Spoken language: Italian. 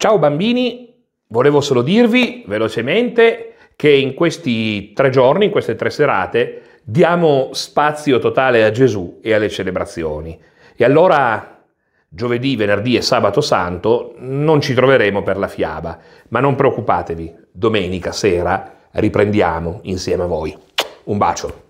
Ciao bambini, volevo solo dirvi velocemente che in questi tre giorni, in queste tre serate, diamo spazio totale a Gesù e alle celebrazioni. E allora giovedì, venerdì e sabato santo non ci troveremo per la fiaba, ma non preoccupatevi, domenica sera riprendiamo insieme a voi. Un bacio.